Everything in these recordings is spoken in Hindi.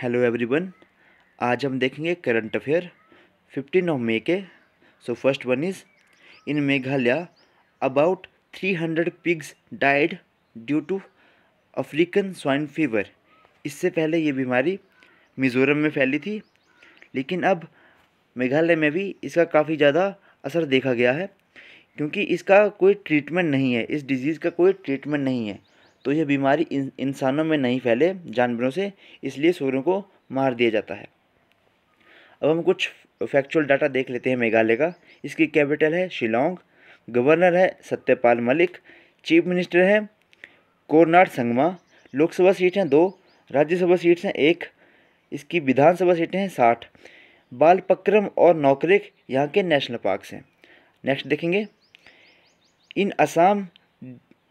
हेलो एवरीवन आज हम देखेंगे current affair fifteen of May के so first one is in Meghalaya about three hundred pigs died due to African swine fever इससे पहले ये बीमारी मिज़ोरम में फैली थी लेकिन अब मेघालय में भी इसका काफ़ी ज़्यादा असर देखा गया है क्योंकि इसका कोई ट्रीटमेंट नहीं है इस डिज़ीज़ का कोई ट्रीटमेंट नहीं है तो यह बीमारी इंसानों में नहीं फैले जानवरों से इसलिए सूर्यों को मार दिया जाता है अब हम कुछ फैक्चुअल डाटा देख लेते हैं मेघालय का इसकी कैपिटल है शिलोंग गवर्नर है सत्यपाल मलिक चीफ मिनिस्टर है कोरनाड संगमा लोकसभा सीट हैं दो राज्यसभा सीट हैं एक इसकी विधानसभा सीटें हैं साठ बालपक्रम और नौकरिक यहाँ के नेशनल पार्क्स हैं नेक्स्ट देखेंगे in Assam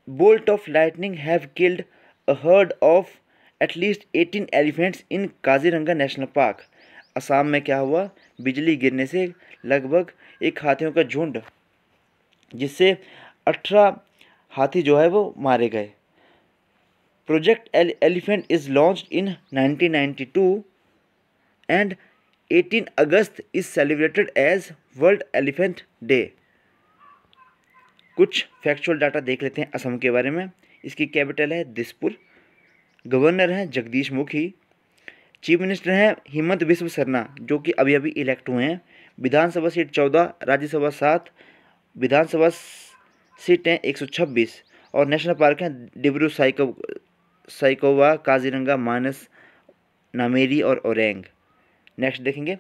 bolt of lightning have killed a herd of at least 18 elephants in Kaziranga national park Assam में क्या हुआ बिजली गिरने से लगभग एक हाथियों का झुंड जिससे अठारह हाथी जो है वो मारे गए project elephant is launch in 1992 and eighteen August is celebrated as world elephant day कुछ फैक्चुअल डाटा देख लेते हैं असम के बारे में इसकी कैपिटल है दिसपुर गवर्नर हैं जगदीश मुखी चीफ मिनिस्टर हैं हिमंत विश्व सरना जो कि अभी अभी इलेक्ट हुए हैं विधानसभा सीट चौदह राज्यसभा सात विधानसभा सीटें एक सौ छब्बीस और नेशनल पार्क हैं डिब्रू साइको साइकोवा काजीरंगा मानस नामेरी और औरंग नेक्स्ट देखेंगे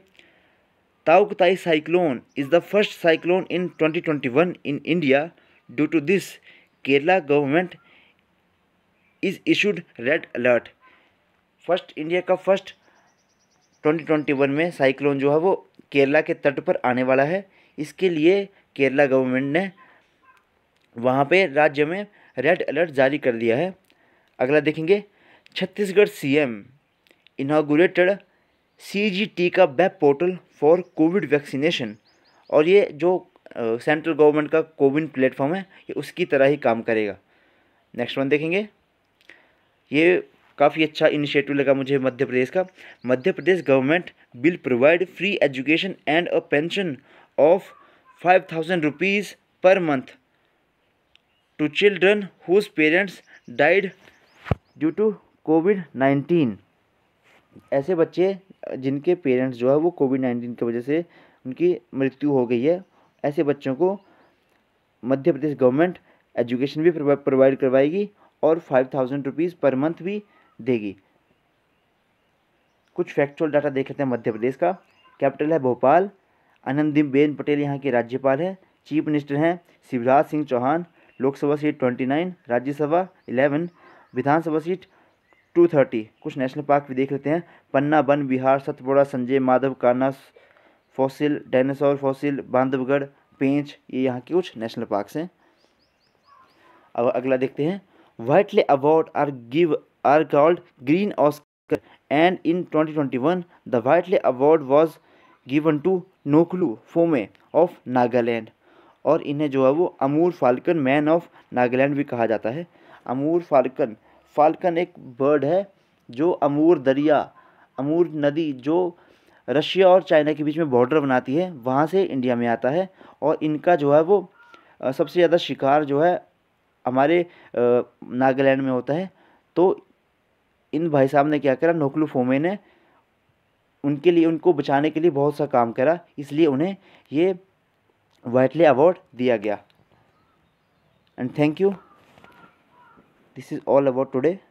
Tauktae cyclone is the first cyclone in 2021 in India Due to this, Kerala government is issued red alert first India का फर्स्ट 2021 में साइक्लोन जो है वो केरला के तट पर आने वाला है इसके लिए केरला गवर्नमेंट ने वहाँ पे राज्य में रेड अलर्ट जारी कर दिया है अगला देखेंगे छत्तीसगढ़ सीएम इनागुरेटेड सीजीटी का web portal for covid vaccination और ये जो सेंट्रल गवर्नमेंट का कोविन प्लेटफॉर्म है ये उसकी तरह ही काम करेगा नेक्स्ट वन देखेंगे ये काफ़ी अच्छा इनिशिएटिव लगा मुझे मध्य प्रदेश का Madhya Pradesh government will provide free education and a pension of five thousand rupees per month to children whose parents died due to covid nineteen ऐसे बच्चे जिनके पेरेंट्स जो है वो कोविड नाइन्टीन की वजह से उनकी मृत्यु हो गई है ऐसे बच्चों को मध्य प्रदेश गवर्नमेंट एजुकेशन भी प्रोवाइड करवाएगी और five thousand rupees per month भी देगी कुछ फैक्चुअल डाटा देख लेते हैं मध्य प्रदेश का कैपिटल है भोपाल आनंदीबेन पटेल यहाँ के राज्यपाल हैं चीफ मिनिस्टर हैं Shivraj Singh Chouhan Lok Sabha seat twenty nine Rajya Sabha eleven Vidhan Sabha seat two thirty कुछ नेशनल पार्क भी देख लेते हैं Panna Van Vihar Satpura Sanjay Madhav Kanha fossil dinosaur fossil Bandhavgarh Pench ये यहाँ के कुछ नेशनल पार्क्स हैं अब अगला देखते हैं Whitley award are give are called green Oscar and in 2021 the Whitley award was given to Nuklu Phom of Nagaland और इन्हें जो है वो Amur falcon man of Nagaland भी कहा जाता है अमूर फाल्कन फाल्कन एक बर्ड है जो अमूर दरिया अमूर नदी जो रशिया और चाइना के बीच में बॉर्डर बनाती है वहाँ से इंडिया में आता है और इनका जो है वो सबसे ज़्यादा शिकार जो है हमारे नागालैंड में होता है तो इन भाई साहब ने क्या करा नोकलू फोमे ने उनके लिए उनको बचाने के लिए बहुत सा काम करा इसलिए उन्हें ये वाइटले अवार्ड दिया गया and thank you this is all about today